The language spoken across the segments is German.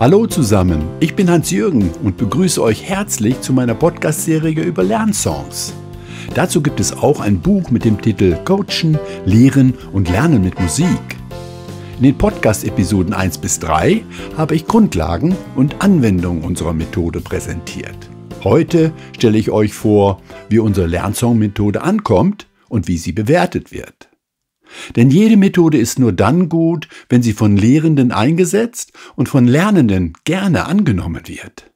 Hallo zusammen, ich bin Hans-Jürgen und begrüße euch herzlich zu meiner Podcast-Serie über Lernsongs. Dazu gibt es auch ein Buch mit dem Titel Coachen, Lehren und Lernen mit Musik. In den Podcast-Episoden 1 bis 3 habe ich Grundlagen und Anwendungen unserer Methode präsentiert. Heute stelle ich euch vor, wie unsere Lernsong-Methode ankommt und wie sie bewertet wird. Denn jede Methode ist nur dann gut, wenn sie von Lehrenden eingesetzt und von Lernenden gerne angenommen wird.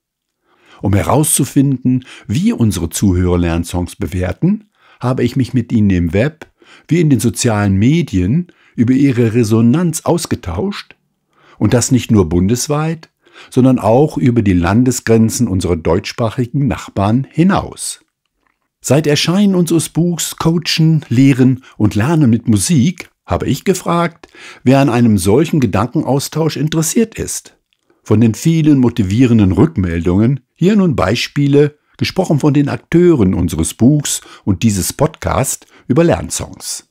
Um herauszufinden, wie unsere Zuhörer Lernsongs bewerten, habe ich mich mit ihnen im Web wie in den sozialen Medien über ihre Resonanz ausgetauscht und das nicht nur bundesweit, sondern auch über die Landesgrenzen unserer deutschsprachigen Nachbarn hinaus. Seit Erscheinen unseres Buchs Coachen, Lehren und Lernen mit Musik habe ich gefragt, wer an einem solchen Gedankenaustausch interessiert ist. Von den vielen motivierenden Rückmeldungen hier nun Beispiele, gesprochen von den Akteuren unseres Buchs und dieses Podcast über Lernsongs.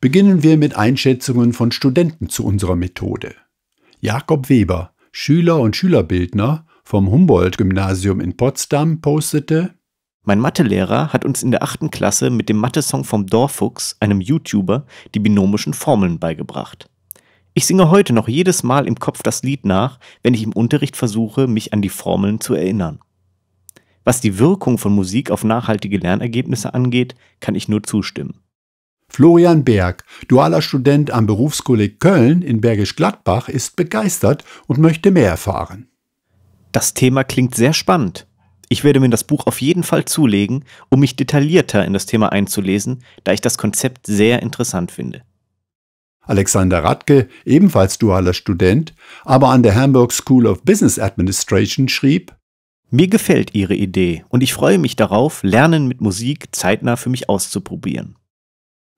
Beginnen wir mit Einschätzungen von Studenten zu unserer Methode. Jakob Weber, Schüler und Schülerbildner vom Humboldt-Gymnasium in Potsdam, postete, mein Mathelehrer hat uns in der achten Klasse mit dem Mathe-Song vom Dorfuchs, einem YouTuber, die binomischen Formeln beigebracht. Ich singe heute noch jedes Mal im Kopf das Lied nach, wenn ich im Unterricht versuche, mich an die Formeln zu erinnern. Was die Wirkung von Musik auf nachhaltige Lernergebnisse angeht, kann ich nur zustimmen. Florian Berg, dualer Student am Berufskolleg Köln in Bergisch Gladbach, ist begeistert und möchte mehr erfahren. Das Thema klingt sehr spannend. Ich werde mir das Buch auf jeden Fall zulegen, um mich detaillierter in das Thema einzulesen, da ich das Konzept sehr interessant finde. Alexander Radke, ebenfalls dualer Student, aber an der Hamburg School of Business Administration schrieb, Mir gefällt Ihre Idee und ich freue mich darauf, Lernen mit Musik zeitnah für mich auszuprobieren.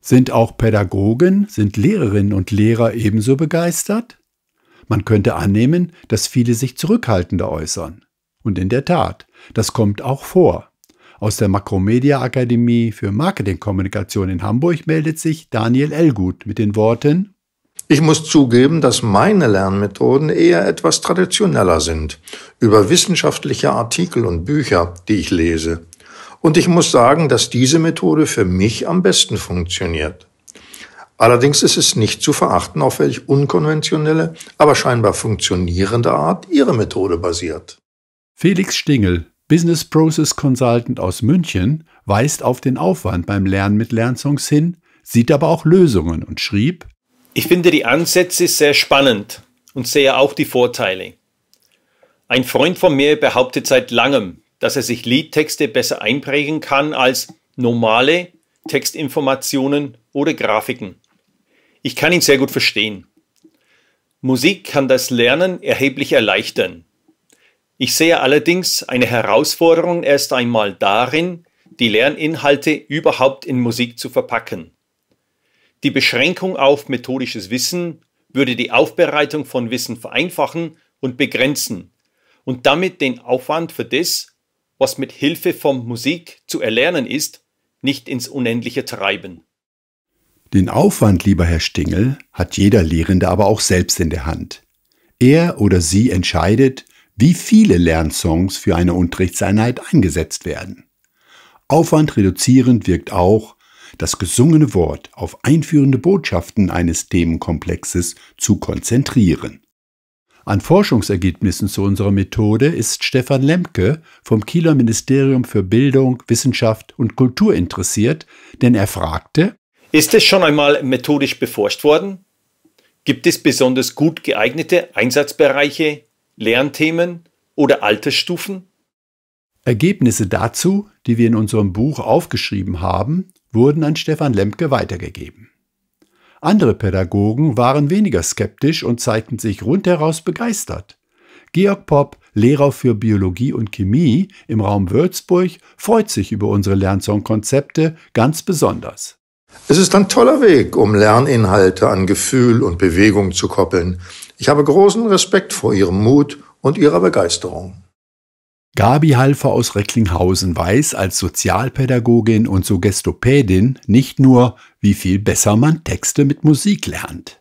Sind auch Pädagogen, sind Lehrerinnen und Lehrer ebenso begeistert? Man könnte annehmen, dass viele sich zurückhaltender äußern. Und in der Tat, das kommt auch vor. Aus der Makromedia Akademie für Marketingkommunikation in Hamburg meldet sich Daniel Elgut mit den Worten ich muss zugeben, dass meine Lernmethoden eher etwas traditioneller sind, über wissenschaftliche Artikel und Bücher, die ich lese. Und ich muss sagen, dass diese Methode für mich am besten funktioniert. Allerdings ist es nicht zu verachten, auf welch unkonventionelle, aber scheinbar funktionierende Art Ihre Methode basiert. Felix Stingel, Business Process Consultant aus München, weist auf den Aufwand beim Lernen mit Lernsongs hin, sieht aber auch Lösungen und schrieb, Ich finde die Ansätze sehr spannend und sehe auch die Vorteile. Ein Freund von mir behauptet seit langem, dass er sich Liedtexte besser einprägen kann als normale Textinformationen oder Grafiken. Ich kann ihn sehr gut verstehen. Musik kann das Lernen erheblich erleichtern. Ich sehe allerdings eine Herausforderung erst einmal darin, die Lerninhalte überhaupt in Musik zu verpacken. Die Beschränkung auf methodisches Wissen würde die Aufbereitung von Wissen vereinfachen und begrenzen und damit den Aufwand für das, was mit Hilfe von Musik zu erlernen ist, nicht ins Unendliche treiben. Den Aufwand, lieber Herr Stingel, hat jeder Lehrende aber auch selbst in der Hand. Er oder sie entscheidet, wie viele Lernsongs für eine Unterrichtseinheit eingesetzt werden. Aufwand reduzierend wirkt auch, das gesungene Wort auf einführende Botschaften eines Themenkomplexes zu konzentrieren. An Forschungsergebnissen zu unserer Methode ist Stefan Lemke vom Kieler Ministerium für Bildung, Wissenschaft und Kultur interessiert, denn er fragte, Ist es schon einmal methodisch beforscht worden? Gibt es besonders gut geeignete Einsatzbereiche Lernthemen oder Altersstufen? Ergebnisse dazu, die wir in unserem Buch aufgeschrieben haben, wurden an Stefan Lemke weitergegeben. Andere Pädagogen waren weniger skeptisch und zeigten sich rundheraus begeistert. Georg Popp, Lehrer für Biologie und Chemie im Raum Würzburg, freut sich über unsere Lernsong-Konzepte ganz besonders. Es ist ein toller Weg, um Lerninhalte an Gefühl und Bewegung zu koppeln. Ich habe großen Respekt vor ihrem Mut und ihrer Begeisterung. Gabi Halfer aus Recklinghausen weiß als Sozialpädagogin und Suggestopädin nicht nur, wie viel besser man Texte mit Musik lernt.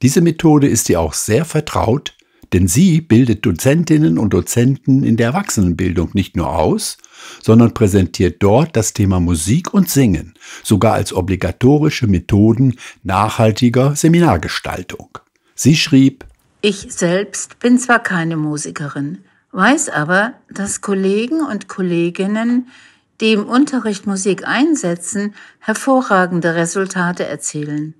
Diese Methode ist ihr auch sehr vertraut, denn sie bildet Dozentinnen und Dozenten in der Erwachsenenbildung nicht nur aus, sondern präsentiert dort das Thema Musik und Singen, sogar als obligatorische Methoden nachhaltiger Seminargestaltung. Sie schrieb, ich selbst bin zwar keine Musikerin, weiß aber, dass Kollegen und Kolleginnen, die im Unterricht Musik einsetzen, hervorragende Resultate erzielen.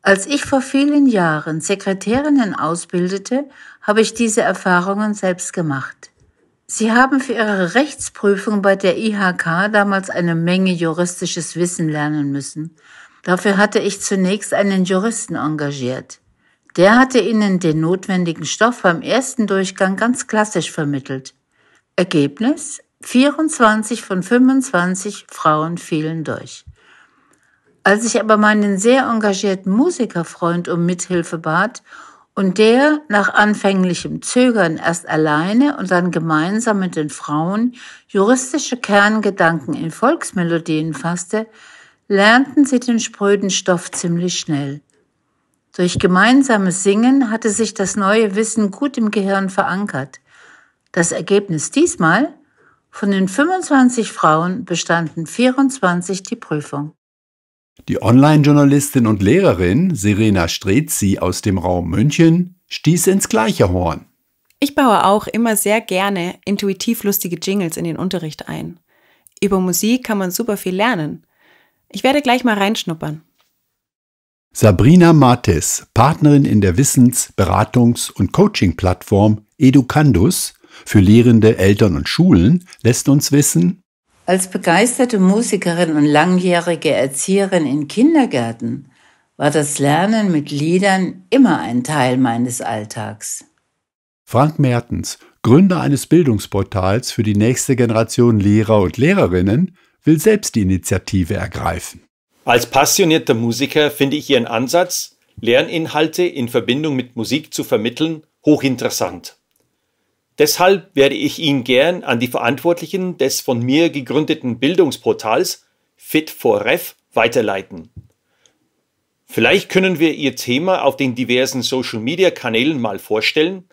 Als ich vor vielen Jahren Sekretärinnen ausbildete, habe ich diese Erfahrungen selbst gemacht. Sie haben für ihre Rechtsprüfung bei der IHK damals eine Menge juristisches Wissen lernen müssen. Dafür hatte ich zunächst einen Juristen engagiert. Der hatte ihnen den notwendigen Stoff beim ersten Durchgang ganz klassisch vermittelt. Ergebnis? 24 von 25 Frauen fielen durch. Als ich aber meinen sehr engagierten Musikerfreund um Mithilfe bat und der nach anfänglichem Zögern erst alleine und dann gemeinsam mit den Frauen juristische Kerngedanken in Volksmelodien fasste, lernten sie den spröden Stoff ziemlich schnell. Durch gemeinsames Singen hatte sich das neue Wissen gut im Gehirn verankert. Das Ergebnis diesmal? Von den 25 Frauen bestanden 24 die Prüfung. Die Online-Journalistin und Lehrerin Serena Strezi aus dem Raum München stieß ins gleiche Horn. Ich baue auch immer sehr gerne intuitiv lustige Jingles in den Unterricht ein. Über Musik kann man super viel lernen. Ich werde gleich mal reinschnuppern. Sabrina Martes, Partnerin in der Wissens-, Beratungs- und Coaching-Plattform Educandus für Lehrende, Eltern und Schulen, lässt uns wissen, als begeisterte Musikerin und langjährige Erzieherin in Kindergärten war das Lernen mit Liedern immer ein Teil meines Alltags. Frank Mertens, Gründer eines Bildungsportals für die nächste Generation Lehrer und Lehrerinnen, will selbst die Initiative ergreifen. Als passionierter Musiker finde ich Ihren Ansatz, Lerninhalte in Verbindung mit Musik zu vermitteln, hochinteressant. Deshalb werde ich ihn gern an die Verantwortlichen des von mir gegründeten Bildungsportals Fit4Ref weiterleiten. Vielleicht können wir Ihr Thema auf den diversen Social-Media-Kanälen mal vorstellen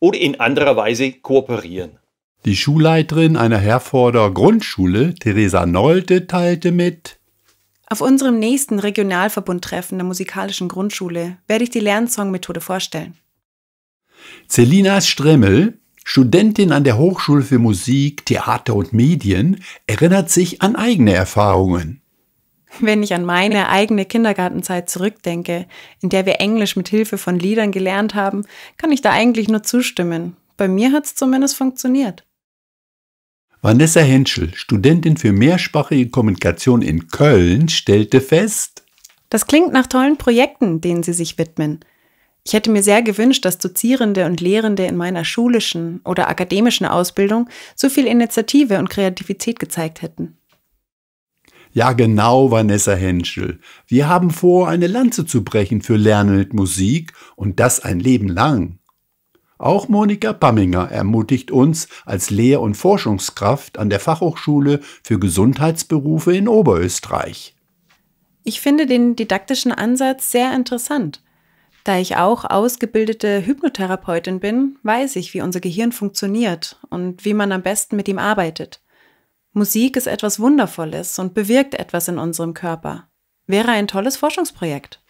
oder in anderer Weise kooperieren. Die Schulleiterin einer Herforder Grundschule, Theresa Nolte, teilte mit, auf unserem nächsten Regionalverbundtreffen der Musikalischen Grundschule werde ich die Lernsongmethode vorstellen. Celina Stremmel, Studentin an der Hochschule für Musik, Theater und Medien, erinnert sich an eigene Erfahrungen. Wenn ich an meine eigene Kindergartenzeit zurückdenke, in der wir Englisch mit Hilfe von Liedern gelernt haben, kann ich da eigentlich nur zustimmen. Bei mir hat es zumindest funktioniert. Vanessa Henschel, Studentin für mehrsprachige Kommunikation in Köln, stellte fest, das klingt nach tollen Projekten, denen Sie sich widmen. Ich hätte mir sehr gewünscht, dass Dozierende und Lehrende in meiner schulischen oder akademischen Ausbildung so viel Initiative und Kreativität gezeigt hätten. Ja, genau, Vanessa Henschel. Wir haben vor, eine Lanze zu brechen für Lernen mit Musik und das ein Leben lang. Auch Monika Bamminger ermutigt uns als Lehr- und Forschungskraft an der Fachhochschule für Gesundheitsberufe in Oberösterreich. Ich finde den didaktischen Ansatz sehr interessant. Da ich auch ausgebildete Hypnotherapeutin bin, weiß ich, wie unser Gehirn funktioniert und wie man am besten mit ihm arbeitet. Musik ist etwas Wundervolles und bewirkt etwas in unserem Körper. Wäre ein tolles Forschungsprojekt.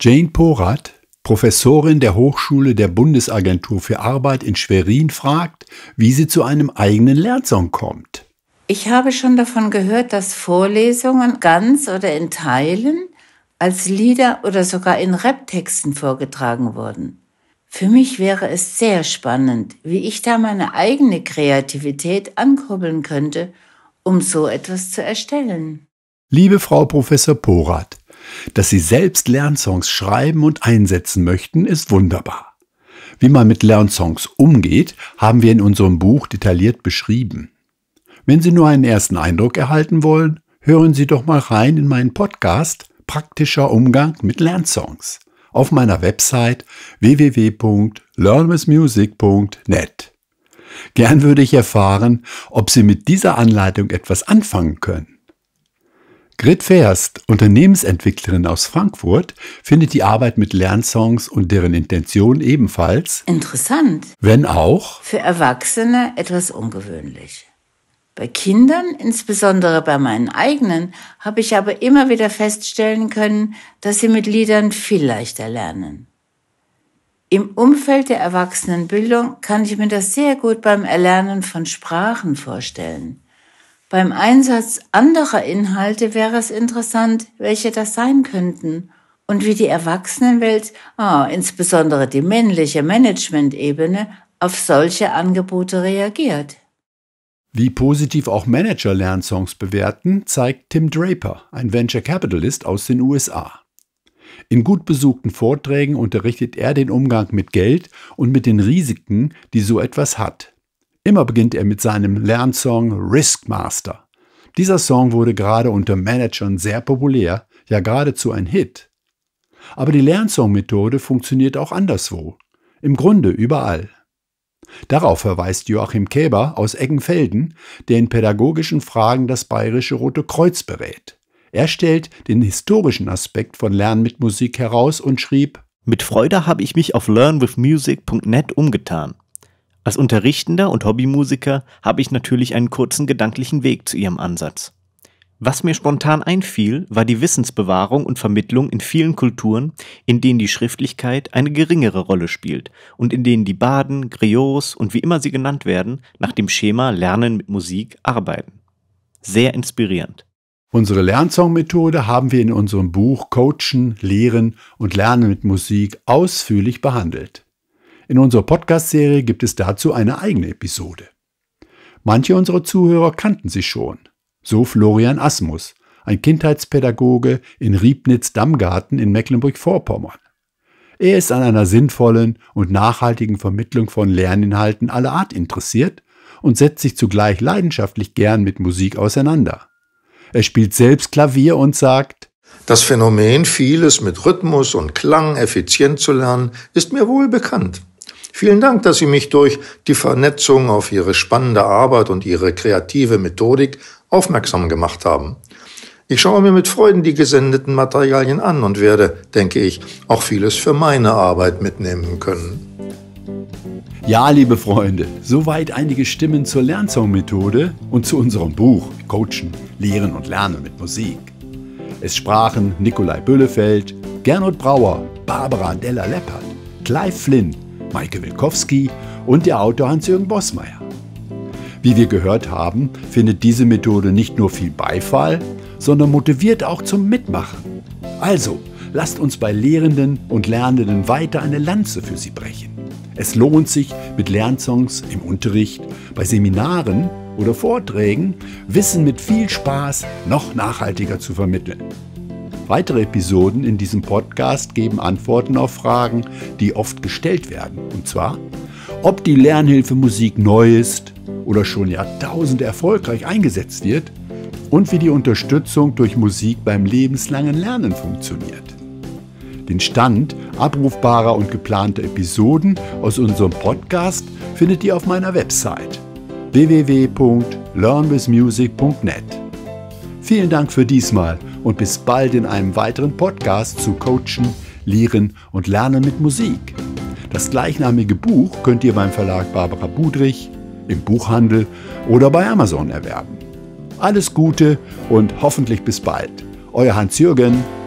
Jane Porat Professorin der Hochschule der Bundesagentur für Arbeit in Schwerin fragt, wie sie zu einem eigenen Lernsong kommt. Ich habe schon davon gehört, dass Vorlesungen ganz oder in Teilen als Lieder oder sogar in Raptexten vorgetragen wurden. Für mich wäre es sehr spannend, wie ich da meine eigene Kreativität ankurbeln könnte, um so etwas zu erstellen. Liebe Frau Professor Porath, dass Sie selbst Lernsongs schreiben und einsetzen möchten, ist wunderbar. Wie man mit Lernsongs umgeht, haben wir in unserem Buch detailliert beschrieben. Wenn Sie nur einen ersten Eindruck erhalten wollen, hören Sie doch mal rein in meinen Podcast Praktischer Umgang mit Lernsongs auf meiner Website www.learnwithmusic.net. Gern würde ich erfahren, ob Sie mit dieser Anleitung etwas anfangen können. Grit Verst, Unternehmensentwicklerin aus Frankfurt, findet die Arbeit mit Lernsongs und deren Intention ebenfalls interessant, wenn auch für Erwachsene etwas ungewöhnlich. Bei Kindern, insbesondere bei meinen eigenen, habe ich aber immer wieder feststellen können, dass sie mit Liedern viel leichter lernen. Im Umfeld der Erwachsenenbildung kann ich mir das sehr gut beim Erlernen von Sprachen vorstellen. Beim Einsatz anderer Inhalte wäre es interessant, welche das sein könnten und wie die Erwachsenenwelt, ah, insbesondere die männliche Managementebene, auf solche Angebote reagiert. Wie positiv auch Manager Lernsongs bewerten, zeigt Tim Draper, ein Venture Capitalist aus den USA. In gut besuchten Vorträgen unterrichtet er den Umgang mit Geld und mit den Risiken, die so etwas hat. Immer beginnt er mit seinem Lernsong Riskmaster. Dieser Song wurde gerade unter Managern sehr populär, ja geradezu ein Hit. Aber die Lernsong-Methode funktioniert auch anderswo. Im Grunde überall. Darauf verweist Joachim Käber aus Eggenfelden, der in pädagogischen Fragen das Bayerische Rote Kreuz berät. Er stellt den historischen Aspekt von Lernen mit Musik heraus und schrieb: Mit Freude habe ich mich auf learnwithmusic.net umgetan. Als Unterrichtender und Hobbymusiker habe ich natürlich einen kurzen gedanklichen Weg zu ihrem Ansatz. Was mir spontan einfiel, war die Wissensbewahrung und Vermittlung in vielen Kulturen, in denen die Schriftlichkeit eine geringere Rolle spielt und in denen die Baden, Griots und wie immer sie genannt werden, nach dem Schema Lernen mit Musik arbeiten. Sehr inspirierend. Unsere Lernsongmethode haben wir in unserem Buch Coachen, Lehren und Lernen mit Musik ausführlich behandelt. In unserer Podcast-Serie gibt es dazu eine eigene Episode. Manche unserer Zuhörer kannten sie schon. So Florian Asmus, ein Kindheitspädagoge in Riebnitz-Dammgarten in Mecklenburg-Vorpommern. Er ist an einer sinnvollen und nachhaltigen Vermittlung von Lerninhalten aller Art interessiert und setzt sich zugleich leidenschaftlich gern mit Musik auseinander. Er spielt selbst Klavier und sagt, das Phänomen, vieles mit Rhythmus und Klang effizient zu lernen, ist mir wohl bekannt. Vielen Dank, dass Sie mich durch die Vernetzung auf Ihre spannende Arbeit und Ihre kreative Methodik aufmerksam gemacht haben. Ich schaue mir mit Freuden die gesendeten Materialien an und werde, denke ich, auch vieles für meine Arbeit mitnehmen können. Ja, liebe Freunde, soweit einige Stimmen zur Lernzone-Methode und zu unserem Buch Coachen, Lehren und Lernen mit Musik. Es sprachen Nikolai Böllefeld, Gernot Brauer, Barbara Della Leppert, Clive Flynn Maike Wilkowski und der Autor Hans-Jürgen Bossmeier. Wie wir gehört haben, findet diese Methode nicht nur viel Beifall, sondern motiviert auch zum Mitmachen. Also, lasst uns bei Lehrenden und Lernenden weiter eine Lanze für sie brechen. Es lohnt sich, mit Lernsongs im Unterricht, bei Seminaren oder Vorträgen Wissen mit viel Spaß noch nachhaltiger zu vermitteln. Weitere Episoden in diesem Podcast geben Antworten auf Fragen, die oft gestellt werden. Und zwar, ob die Lernhilfe Musik neu ist oder schon Jahrtausende erfolgreich eingesetzt wird und wie die Unterstützung durch Musik beim lebenslangen Lernen funktioniert. Den Stand abrufbarer und geplanter Episoden aus unserem Podcast findet ihr auf meiner Website www.learnwithmusic.net. Vielen Dank für diesmal und bis bald in einem weiteren Podcast zu Coachen, Lehren und Lernen mit Musik. Das gleichnamige Buch könnt ihr beim Verlag Barbara Budrich, im Buchhandel oder bei Amazon erwerben. Alles Gute und hoffentlich bis bald. Euer Hans-Jürgen.